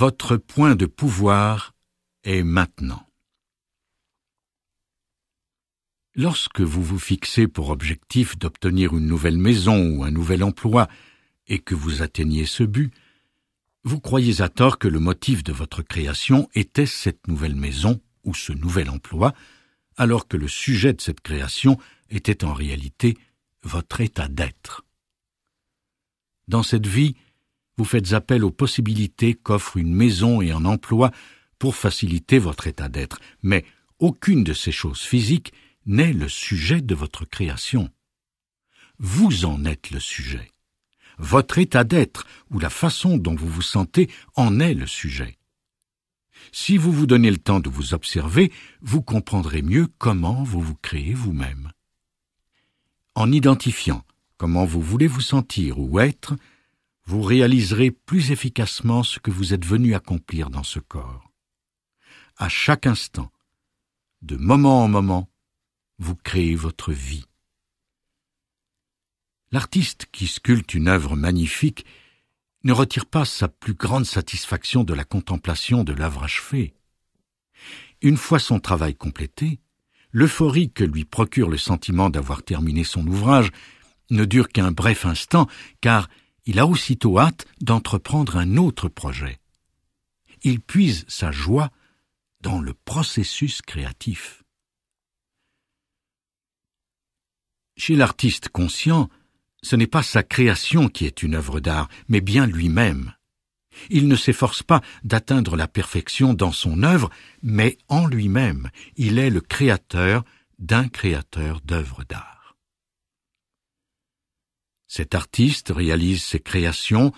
Votre point de pouvoir est maintenant. Lorsque vous vous fixez pour objectif d'obtenir une nouvelle maison ou un nouvel emploi, et que vous atteignez ce but, vous croyez à tort que le motif de votre création était cette nouvelle maison ou ce nouvel emploi, alors que le sujet de cette création était en réalité votre état d'être. Dans cette vie, vous faites appel aux possibilités qu'offre une maison et un emploi pour faciliter votre état d'être, mais aucune de ces choses physiques n'est le sujet de votre création. Vous en êtes le sujet. Votre état d'être ou la façon dont vous vous sentez en est le sujet. Si vous vous donnez le temps de vous observer, vous comprendrez mieux comment vous vous créez vous-même. En identifiant comment vous voulez vous sentir ou être, vous réaliserez plus efficacement ce que vous êtes venu accomplir dans ce corps. À chaque instant, de moment en moment, vous créez votre vie. L'artiste qui sculpte une œuvre magnifique ne retire pas sa plus grande satisfaction de la contemplation de l'œuvre achevée. Une fois son travail complété, l'euphorie que lui procure le sentiment d'avoir terminé son ouvrage ne dure qu'un bref instant, car il a aussitôt hâte d'entreprendre un autre projet. Il puise sa joie dans le processus créatif. Chez l'artiste conscient, ce n'est pas sa création qui est une œuvre d'art, mais bien lui-même. Il ne s'efforce pas d'atteindre la perfection dans son œuvre, mais en lui-même, il est le créateur d'un créateur d'œuvres d'art. Cet artiste réalise ses créations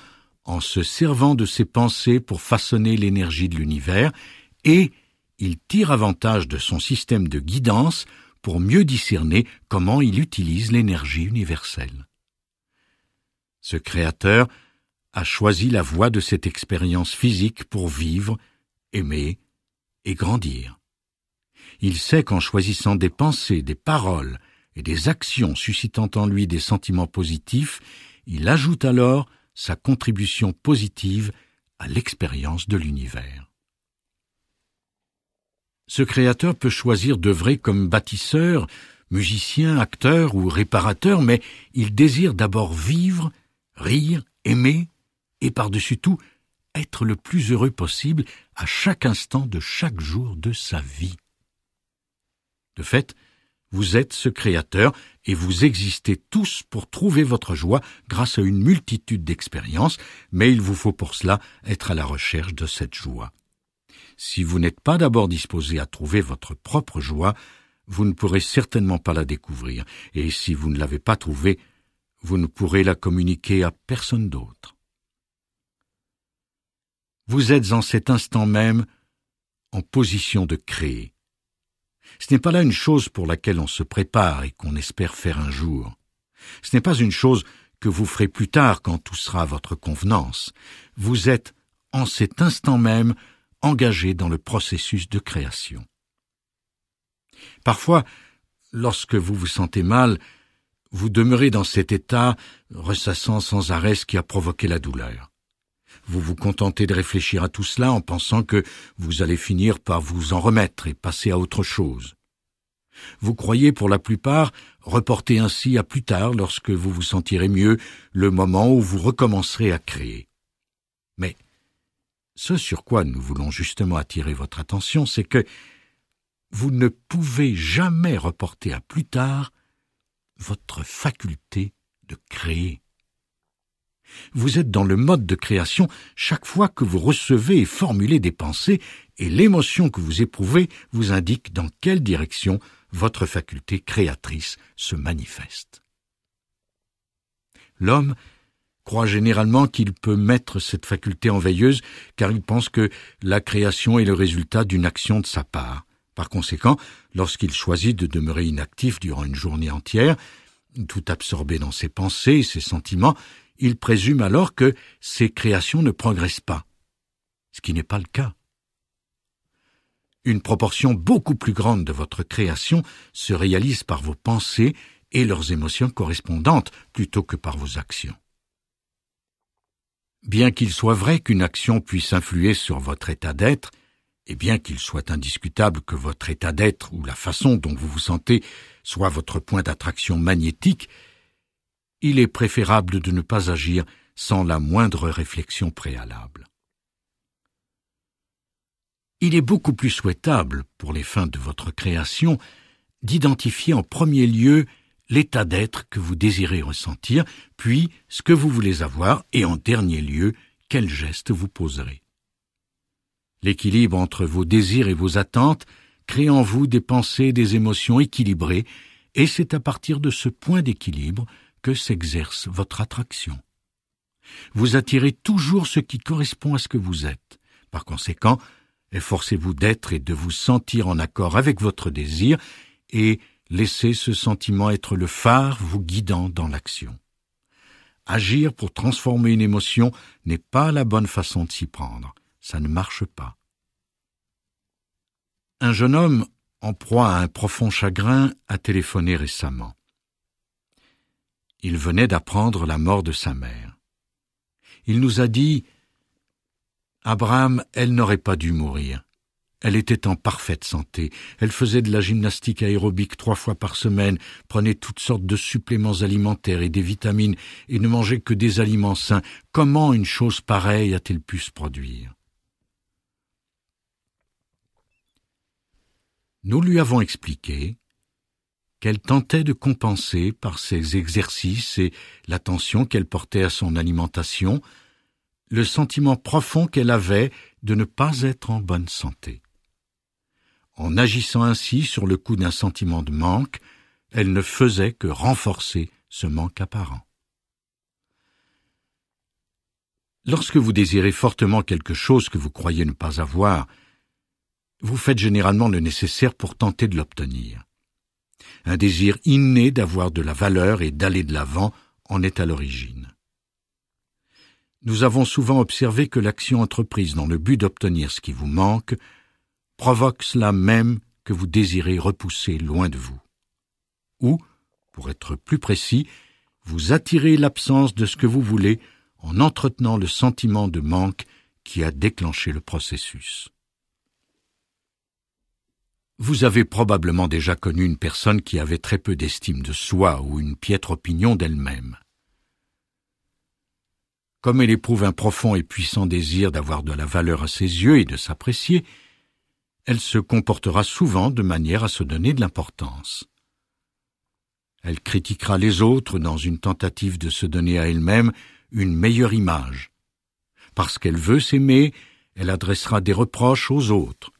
en se servant de ses pensées pour façonner l'énergie de l'univers et il tire avantage de son système de guidance pour mieux discerner comment il utilise l'énergie universelle. Ce créateur a choisi la voie de cette expérience physique pour vivre, aimer et grandir. Il sait qu'en choisissant des pensées, des paroles, des actions suscitant en lui des sentiments positifs, il ajoute alors sa contribution positive à l'expérience de l'univers. Ce créateur peut choisir d'œuvrer comme bâtisseur, musicien, acteur ou réparateur, mais il désire d'abord vivre, rire, aimer, et par-dessus tout, être le plus heureux possible à chaque instant de chaque jour de sa vie. De fait, vous êtes ce Créateur et vous existez tous pour trouver votre joie grâce à une multitude d'expériences, mais il vous faut pour cela être à la recherche de cette joie. Si vous n'êtes pas d'abord disposé à trouver votre propre joie, vous ne pourrez certainement pas la découvrir, et si vous ne l'avez pas trouvée, vous ne pourrez la communiquer à personne d'autre. Vous êtes en cet instant même en position de créer. Ce n'est pas là une chose pour laquelle on se prépare et qu'on espère faire un jour. Ce n'est pas une chose que vous ferez plus tard quand tout sera à votre convenance. Vous êtes, en cet instant même, engagé dans le processus de création. Parfois, lorsque vous vous sentez mal, vous demeurez dans cet état, ressassant sans arrêt ce qui a provoqué la douleur. Vous vous contentez de réfléchir à tout cela en pensant que vous allez finir par vous en remettre et passer à autre chose. Vous croyez pour la plupart reporter ainsi à plus tard, lorsque vous vous sentirez mieux, le moment où vous recommencerez à créer. Mais ce sur quoi nous voulons justement attirer votre attention, c'est que vous ne pouvez jamais reporter à plus tard votre faculté de créer. Vous êtes dans le mode de création chaque fois que vous recevez et formulez des pensées, et l'émotion que vous éprouvez vous indique dans quelle direction votre faculté créatrice se manifeste. L'homme croit généralement qu'il peut mettre cette faculté en veilleuse car il pense que la création est le résultat d'une action de sa part. Par conséquent, lorsqu'il choisit de demeurer inactif durant une journée entière, tout absorbé dans ses pensées et ses sentiments, il présume alors que ces créations ne progressent pas, ce qui n'est pas le cas. Une proportion beaucoup plus grande de votre création se réalise par vos pensées et leurs émotions correspondantes plutôt que par vos actions. Bien qu'il soit vrai qu'une action puisse influer sur votre état d'être, et bien qu'il soit indiscutable que votre état d'être ou la façon dont vous vous sentez soit votre point d'attraction magnétique, il est préférable de ne pas agir sans la moindre réflexion préalable. Il est beaucoup plus souhaitable, pour les fins de votre création, d'identifier en premier lieu l'état d'être que vous désirez ressentir, puis ce que vous voulez avoir, et en dernier lieu, quel geste vous poserez. L'équilibre entre vos désirs et vos attentes crée en vous des pensées des émotions équilibrées, et c'est à partir de ce point d'équilibre que s'exerce votre attraction. Vous attirez toujours ce qui correspond à ce que vous êtes. Par conséquent, efforcez-vous d'être et de vous sentir en accord avec votre désir et laissez ce sentiment être le phare vous guidant dans l'action. Agir pour transformer une émotion n'est pas la bonne façon de s'y prendre. Ça ne marche pas. Un jeune homme en proie à un profond chagrin a téléphoné récemment. Il venait d'apprendre la mort de sa mère. Il nous a dit Abraham, elle n'aurait pas dû mourir. Elle était en parfaite santé. Elle faisait de la gymnastique aérobique trois fois par semaine, prenait toutes sortes de suppléments alimentaires et des vitamines, et ne mangeait que des aliments sains. Comment une chose pareille a-t-elle pu se produire Nous lui avons expliqué qu'elle tentait de compenser par ses exercices et l'attention qu'elle portait à son alimentation, le sentiment profond qu'elle avait de ne pas être en bonne santé. En agissant ainsi sur le coup d'un sentiment de manque, elle ne faisait que renforcer ce manque apparent. Lorsque vous désirez fortement quelque chose que vous croyez ne pas avoir, vous faites généralement le nécessaire pour tenter de l'obtenir. Un désir inné d'avoir de la valeur et d'aller de l'avant en est à l'origine. Nous avons souvent observé que l'action entreprise dans le but d'obtenir ce qui vous manque provoque cela même que vous désirez repousser loin de vous. Ou, pour être plus précis, vous attirez l'absence de ce que vous voulez en entretenant le sentiment de manque qui a déclenché le processus. Vous avez probablement déjà connu une personne qui avait très peu d'estime de soi ou une piètre opinion d'elle-même. Comme elle éprouve un profond et puissant désir d'avoir de la valeur à ses yeux et de s'apprécier, elle se comportera souvent de manière à se donner de l'importance. Elle critiquera les autres dans une tentative de se donner à elle-même une meilleure image. Parce qu'elle veut s'aimer, elle adressera des reproches aux autres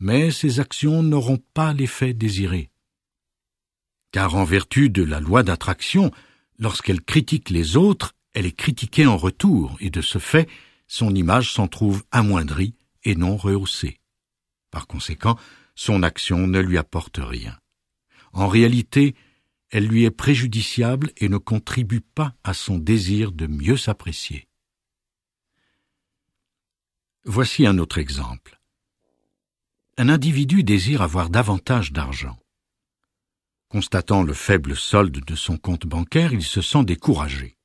mais ces actions n'auront pas l'effet désiré. Car en vertu de la loi d'attraction, lorsqu'elle critique les autres, elle est critiquée en retour, et de ce fait, son image s'en trouve amoindrie et non rehaussée. Par conséquent, son action ne lui apporte rien. En réalité, elle lui est préjudiciable et ne contribue pas à son désir de mieux s'apprécier. Voici un autre exemple un individu désire avoir davantage d'argent. Constatant le faible solde de son compte bancaire, il se sent découragé.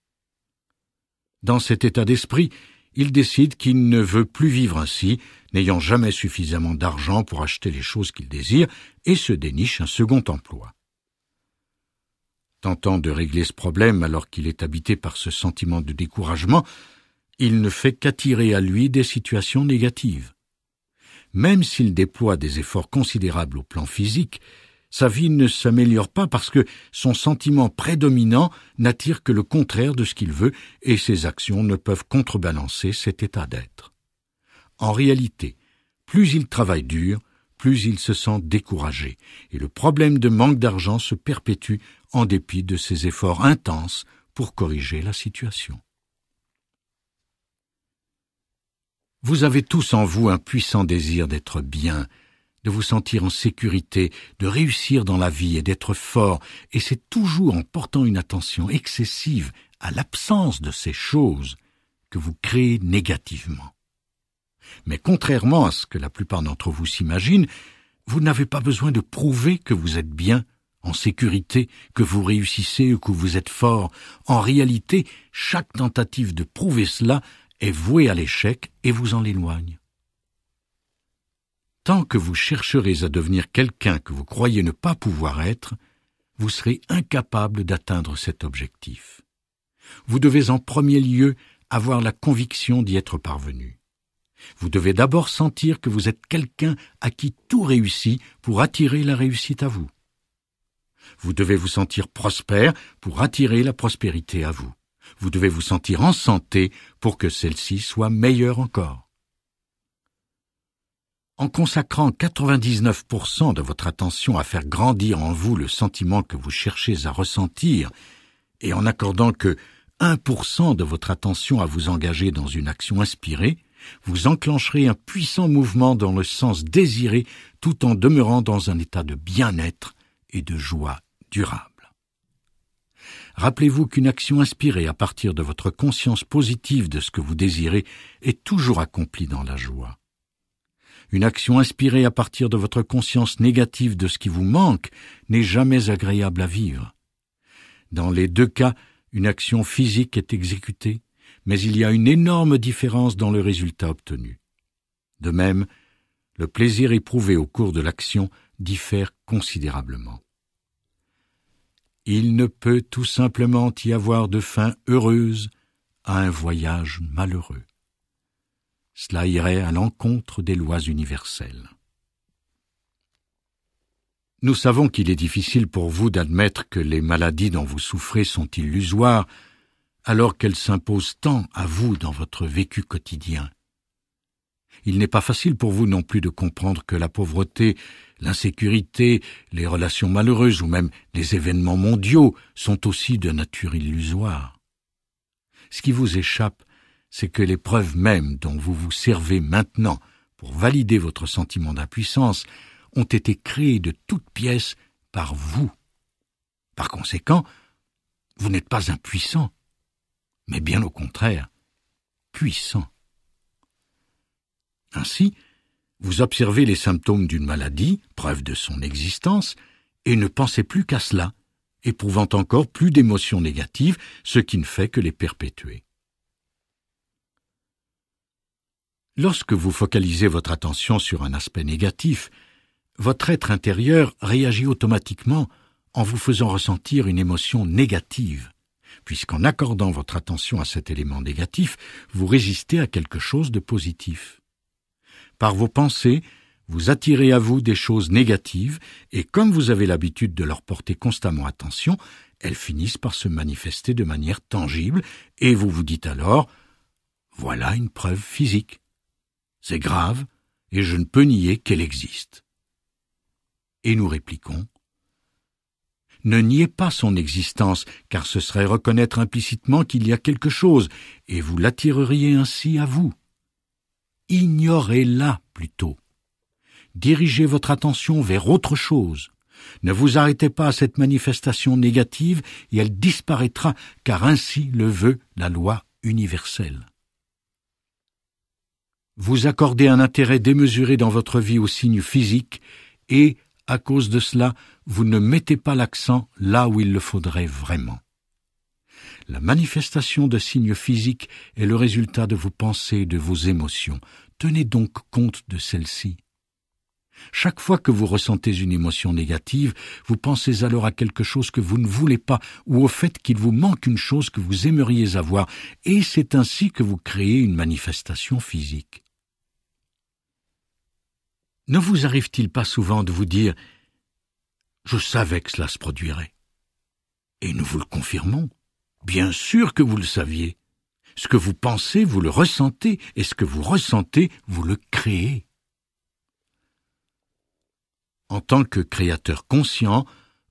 Dans cet état d'esprit, il décide qu'il ne veut plus vivre ainsi, n'ayant jamais suffisamment d'argent pour acheter les choses qu'il désire, et se déniche un second emploi. Tentant de régler ce problème alors qu'il est habité par ce sentiment de découragement, il ne fait qu'attirer à lui des situations négatives. Même s'il déploie des efforts considérables au plan physique, sa vie ne s'améliore pas parce que son sentiment prédominant n'attire que le contraire de ce qu'il veut et ses actions ne peuvent contrebalancer cet état d'être. En réalité, plus il travaille dur, plus il se sent découragé, et le problème de manque d'argent se perpétue en dépit de ses efforts intenses pour corriger la situation. Vous avez tous en vous un puissant désir d'être bien, de vous sentir en sécurité, de réussir dans la vie et d'être fort, et c'est toujours en portant une attention excessive à l'absence de ces choses que vous créez négativement. Mais contrairement à ce que la plupart d'entre vous s'imaginent, vous n'avez pas besoin de prouver que vous êtes bien, en sécurité, que vous réussissez ou que vous êtes fort. En réalité, chaque tentative de prouver cela est voué à l'échec et vous en éloigne. Tant que vous chercherez à devenir quelqu'un que vous croyez ne pas pouvoir être, vous serez incapable d'atteindre cet objectif. Vous devez en premier lieu avoir la conviction d'y être parvenu. Vous devez d'abord sentir que vous êtes quelqu'un à qui tout réussit pour attirer la réussite à vous. Vous devez vous sentir prospère pour attirer la prospérité à vous. Vous devez vous sentir en santé pour que celle-ci soit meilleure encore. En consacrant 99% de votre attention à faire grandir en vous le sentiment que vous cherchez à ressentir, et en accordant que 1% de votre attention à vous engager dans une action inspirée, vous enclencherez un puissant mouvement dans le sens désiré tout en demeurant dans un état de bien-être et de joie durable. Rappelez-vous qu'une action inspirée à partir de votre conscience positive de ce que vous désirez est toujours accomplie dans la joie. Une action inspirée à partir de votre conscience négative de ce qui vous manque n'est jamais agréable à vivre. Dans les deux cas, une action physique est exécutée, mais il y a une énorme différence dans le résultat obtenu. De même, le plaisir éprouvé au cours de l'action diffère considérablement il ne peut tout simplement y avoir de fin heureuse à un voyage malheureux. Cela irait à l'encontre des lois universelles. Nous savons qu'il est difficile pour vous d'admettre que les maladies dont vous souffrez sont illusoires, alors qu'elles s'imposent tant à vous dans votre vécu quotidien. Il n'est pas facile pour vous non plus de comprendre que la pauvreté, l'insécurité, les relations malheureuses ou même les événements mondiaux sont aussi de nature illusoire. Ce qui vous échappe, c'est que les preuves mêmes dont vous vous servez maintenant pour valider votre sentiment d'impuissance ont été créées de toutes pièces par vous. Par conséquent, vous n'êtes pas impuissant, mais bien au contraire, puissant. Ainsi, vous observez les symptômes d'une maladie, preuve de son existence, et ne pensez plus qu'à cela, éprouvant encore plus d'émotions négatives, ce qui ne fait que les perpétuer. Lorsque vous focalisez votre attention sur un aspect négatif, votre être intérieur réagit automatiquement en vous faisant ressentir une émotion négative, puisqu'en accordant votre attention à cet élément négatif, vous résistez à quelque chose de positif. Par vos pensées, vous attirez à vous des choses négatives, et comme vous avez l'habitude de leur porter constamment attention, elles finissent par se manifester de manière tangible, et vous vous dites alors Voilà une preuve physique. C'est grave, et je ne peux nier qu'elle existe. Et nous répliquons ne niez pas son existence, car ce serait reconnaître implicitement qu'il y a quelque chose, et vous l'attireriez ainsi à vous ignorez-la plutôt. Dirigez votre attention vers autre chose. Ne vous arrêtez pas à cette manifestation négative et elle disparaîtra, car ainsi le veut la loi universelle. Vous accordez un intérêt démesuré dans votre vie au signe physique et, à cause de cela, vous ne mettez pas l'accent là où il le faudrait vraiment. La manifestation de signes physiques est le résultat de vos pensées et de vos émotions. Tenez donc compte de celles-ci. Chaque fois que vous ressentez une émotion négative, vous pensez alors à quelque chose que vous ne voulez pas ou au fait qu'il vous manque une chose que vous aimeriez avoir, et c'est ainsi que vous créez une manifestation physique. Ne vous arrive-t-il pas souvent de vous dire ⁇ Je savais que cela se produirait ⁇ Et nous vous le confirmons. Bien sûr que vous le saviez. Ce que vous pensez, vous le ressentez, et ce que vous ressentez, vous le créez. En tant que créateur conscient,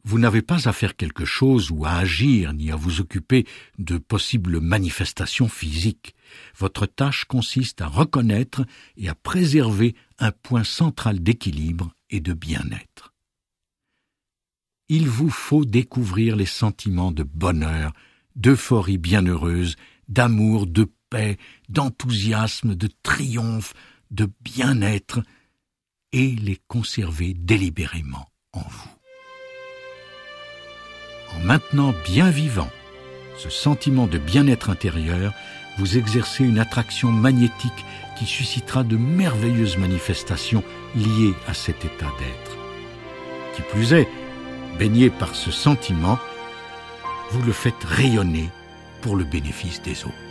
vous n'avez pas à faire quelque chose ou à agir, ni à vous occuper de possibles manifestations physiques. Votre tâche consiste à reconnaître et à préserver un point central d'équilibre et de bien-être. Il vous faut découvrir les sentiments de bonheur, d'euphorie bienheureuse, d'amour, de paix, d'enthousiasme, de triomphe, de bien-être, et les conserver délibérément en vous. En maintenant bien vivant ce sentiment de bien-être intérieur, vous exercez une attraction magnétique qui suscitera de merveilleuses manifestations liées à cet état d'être. Qui plus est, baigné par ce sentiment, vous le faites rayonner pour le bénéfice des autres.